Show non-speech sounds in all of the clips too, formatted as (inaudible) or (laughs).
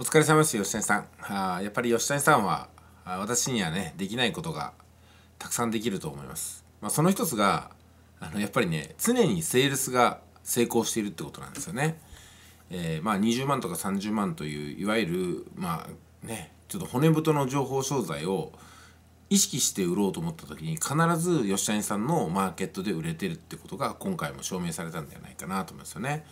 お疲れ様です、吉谷さん。あやっぱり吉谷さんは、私にはね、できないことがたくさんできると思います。まあ、その一つが、あのやっぱりね、常にセールスが成功しているってことなんですよね。えー、まあ、20万とか30万という、いわゆる、まあね、ちょっと骨太の情報商材を、意識して売ろうと思った時に必ず吉谷さんのマーケットで売れてるってことが今回も証明されたんじゃないかなと思いますよね。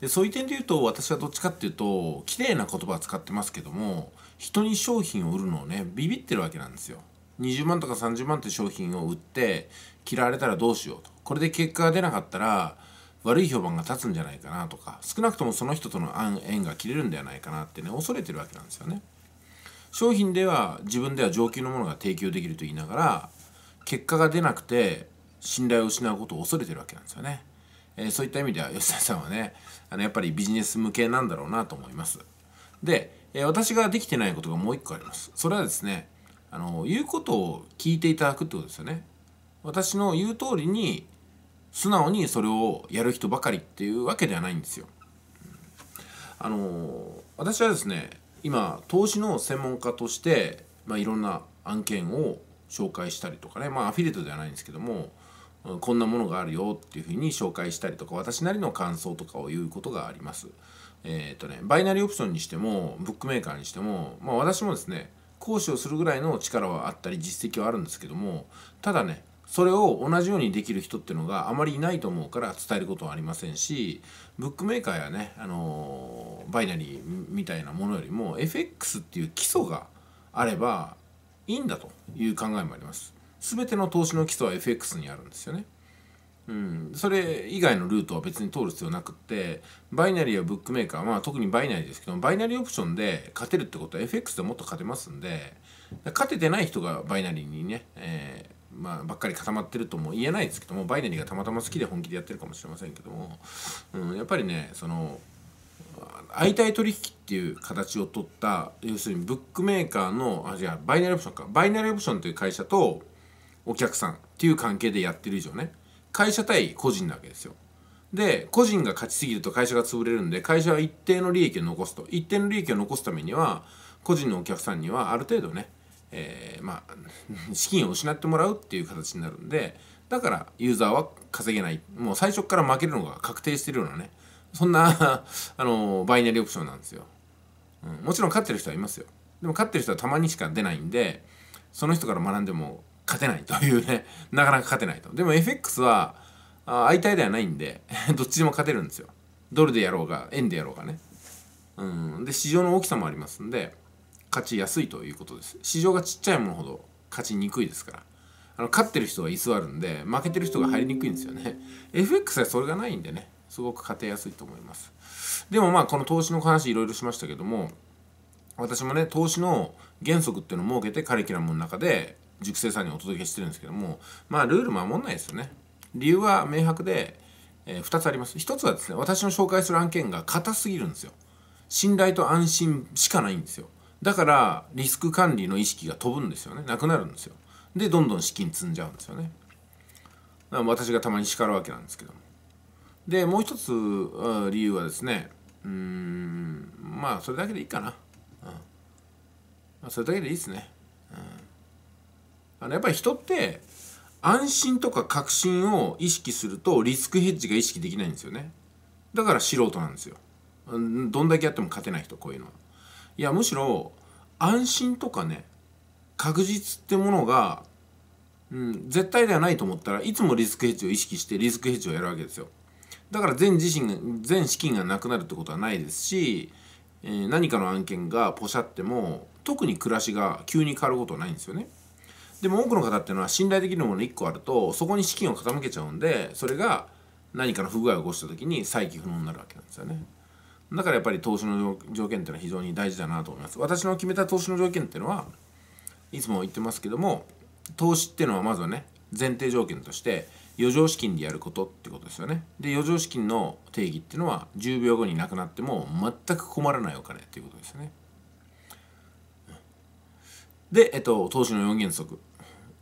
でそういう点で言うと私はどっちかっていうと綺麗な言葉を使ってますけども人に商品を売るのをねビビってるわけなんですよ。20万とか30万って商品を売って嫌われたらどうしようとこれで結果が出なかったら悪い評判が立つんじゃないかなとか少なくともその人との縁が切れるんではないかなってね恐れてるわけなんですよね。商品では自分では上級のものが提供できると言いながら結果が出なくて信頼を失うことを恐れてるわけなんですよね、えー、そういった意味では吉田さんはねあのやっぱりビジネス向けなんだろうなと思いますで、えー、私ができてないことがもう一個ありますそれはですねあの言うことを聞いていただくってことですよね私の言う通りに素直にそれをやる人ばかりっていうわけではないんですよあの私はですね今投資の専門家として、まあ、いろんな案件を紹介したりとかね、まあ、アフィリエイトではないんですけどもこんなものがあるよっていうふうに紹介したりとか私なりの感想とかを言うことがあります。えっ、ー、とねバイナリーオプションにしてもブックメーカーにしても、まあ、私もですね講師をするぐらいの力はあったり実績はあるんですけどもただねそれを同じようにできる人っていうのがあまりいないと思うから伝えることはありませんしブックメーカーやね、あのーバイナリーみたいなものよりも FX っていう基礎があればいいんだという考えもあります。全ての投資の基礎は FX にあるんですよね。うん、それ以外のルートは別に通る必要なくってバイナリーやブックメーカーは、まあ、特にバイナリーですけどバイナリーオプションで勝てるってことは FX でもっと勝てますんで勝ててない人がバイナリーにね、えー、まあ、ばっかり固まってるとも言えないですけどもバイナリーがたまたま好きで本気でやってるかもしれませんけども、うん、やっぱりねその相対取引っていう形を取った要するにブックメーカーのあじゃあバイナリーオプションかバイナリーオプションという会社とお客さんっていう関係でやってる以上ね会社対個人なわけですよ。で個人が勝ちすぎると会社が潰れるんで会社は一定の利益を残すと一定の利益を残すためには個人のお客さんにはある程度ね、えー、まあ資金を失ってもらうっていう形になるんでだからユーザーは稼げないもう最初から負けるのが確定してるようなねそんな (laughs) あのバイナリーオプションなんですよ、うん、もちろん勝ってる人はいますよでも勝ってる人はたまにしか出ないんでその人から学んでも勝てないというね (laughs) なかなか勝てないとでも FX はあ相対ではないんで (laughs) どっちでも勝てるんですよドルでやろうが円でやろうがねうんで市場の大きさもありますんで勝ちやすいということです市場がちっちゃいものほど勝ちにくいですからあの勝ってる人は居座るんで負けてる人が入りにくいんですよね FX はそれがないんでねすごく勝てやすいと思いますでもまあこの投資の話いろいろしましたけども私もね投資の原則っていうのを設けてカリキュラムの中で塾生さんにお届けしてるんですけどもまあルール守んないですよね理由は明白で、えー、2つあります1つはですね私の紹介する案件が硬すぎるんですよ信頼と安心しかないんですよだからリスク管理の意識が飛ぶんですよねなくなるんですよでどんどん資金積んじゃうんですよね私がたまに叱るわけなんですけどもでもう一つ理由はですねうんまあそれだけでいいかな、うんまあ、それだけでいいですね、うん、あのやっぱり人って安心とか確信を意識するとリスクヘッジが意識できないんですよねだから素人なんですよどんだけやっても勝てない人こういうのはいやむしろ安心とかね確実ってものが、うん、絶対ではないと思ったらいつもリスクヘッジを意識してリスクヘッジをやるわけですよだから全自身全資金がなくなるってことはないですし、えー、何かの案件がポシャっても特に暮らしが急に変わることはないんですよね。でも多くの方っていうのは信頼できるもの1個あるとそこに資金を傾けちゃうんでそれが何かの不具合を起こした時に再起不能になるわけなんですよね。だからやっぱり投資の条件っていうのは非常に大事だなと思います。私の決めた投資の条件っていうのはいつも言ってますけども投資っていうのはまずはね前提条件として余剰資金でやることってことですよねで余剰資金の定義っていうのは10秒後になくなっても全く困らないお金っていうことですよねで、えっと、投資の4原則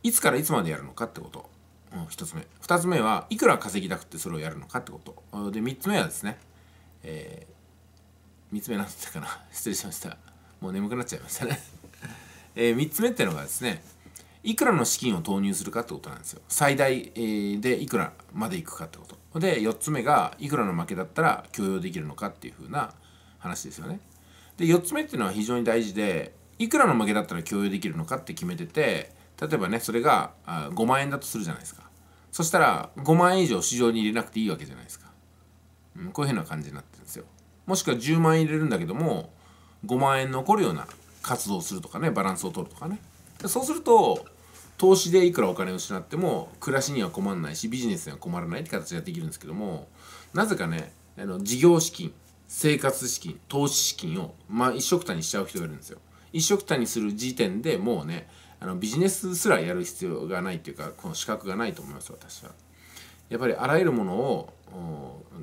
いつからいつまでやるのかってこと、うん、1つ目2つ目はいくら稼ぎたくてそれをやるのかってことで3つ目はですね、えー、3つ目なんて言ったかな (laughs) 失礼しましたもう眠くなっちゃいましたねえー、3つ目っていうのがですねいくらの資金を投入するかってことなんですよ最大でいくらまでいくかってことで4つ目がいくらの負けだったら許容できるのかっていうふうな話ですよねで4つ目っていうのは非常に大事でいくらの負けだったら許容できるのかって決めてて例えばねそれが5万円だとするじゃないですかそしたら5万円以上市場に入れなくていいわけじゃないですか、うん、こういうふうな感じになってるんですよもしくは10万円入れるんだけども5万円残るような活動をするとかねバランスを取るとかねそうすると投資でいくらお金を失っても暮らしには困らないしビジネスには困らないって形ができるんですけどもなぜかねあの事業資金生活資金投資資金を、まあ、一緒くたにしちゃう人がいるんですよ。一緒くたにする時点でもうねあのビジネスすらやる必要がないっていうかこの資格がないと思います私は。やっぱりあらゆるものを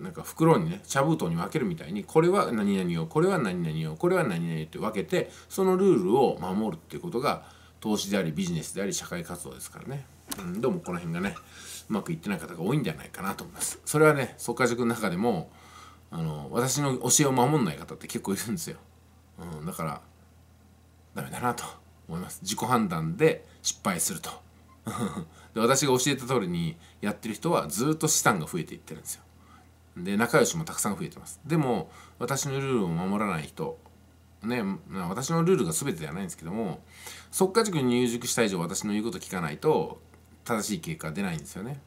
なんか袋にね茶封筒に分けるみたいにこれは何々をこれは何々をこれは何々って分けてそのルールを守るっていうことが投資でありビジネスであり社会活動ですからね、うん、どうもこの辺がねうまくいってない方が多いんじゃないかなと思いますそれはね総会塾の中でもあの私の教えを守んない方って結構いるんですよ、うん、だからダメだなと思います自己判断で失敗すると (laughs) で私が教えた通りにやってる人はずっと資産が増えていってるんですよで仲良しもたくさん増えてますでも私のルールを守らない人ね、私のルールが全てではないんですけども即化塾に入塾した以上私の言うこと聞かないと正しい結果は出ないんですよね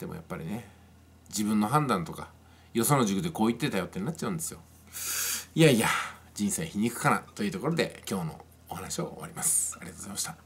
でもやっぱりね自分の判断とかよその塾でこう言ってたよってなっちゃうんですよいやいや人生皮肉かなというところで今日のお話を終わりますありがとうございました